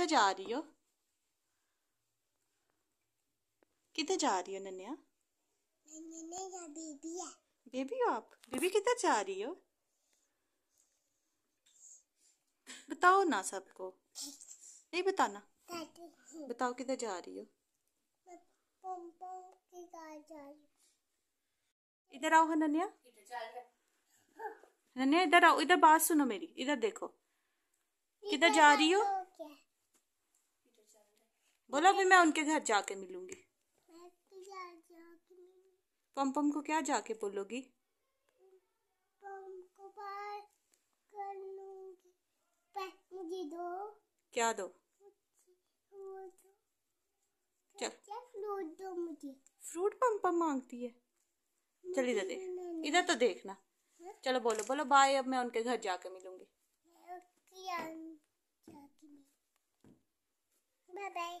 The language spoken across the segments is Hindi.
किधर जा रही हो किधर जा रही हो नन्या बेबी है बेबी हो आप बेबी किधर जा रही हो बताओ ना सबको नहीं बताना बताओ किधर जा रही हो इधर आओ नन्या नन्या इधर आओ इधर बात सुनो मेरी इधर देखो किधर जा रही हो बोलो अभी मैं उनके घर जाके मिलूंगी पम्पम को क्या जाके बोलोगी क्या दो फ्रूट पम पम मांगती है चल इधर देख इधर तो देखना चलो बोलो बोलो बाय अब मैं उनके घर जाके मिलूंगी बाय बाय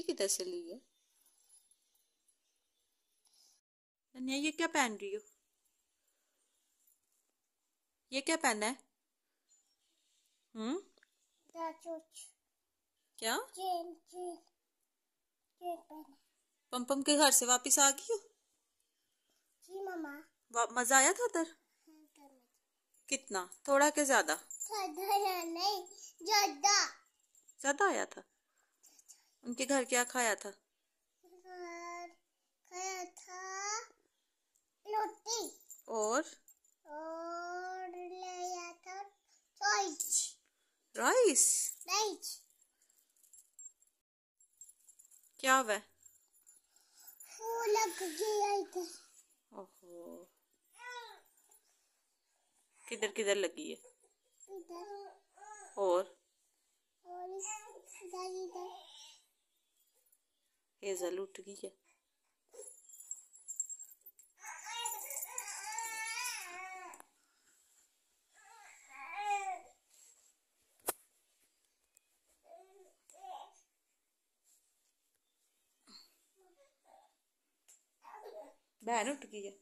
ये किधर से ली है धनिया ये क्या पहन रही हो ये क्या पहना है हम्म क्या जेल, जेल, के घर से वापस आ गई हो जी मामा मजा आया था उधर कितना थोड़ा के ज्यादा ज्यादा आया था उनके घर क्या खाया था खाया था रोटी और और ले आया था राइस राइस राइस क्या वो लग गया इधर ओहो किधर किधर लगी है और और इधर इधर हेजल उठ गई है बहन उठ गई है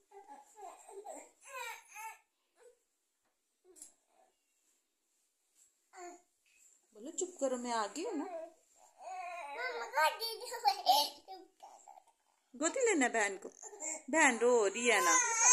चुप करो मैं आ गई हूँ ना गोदी लेना बहन को बहन रो रही है ना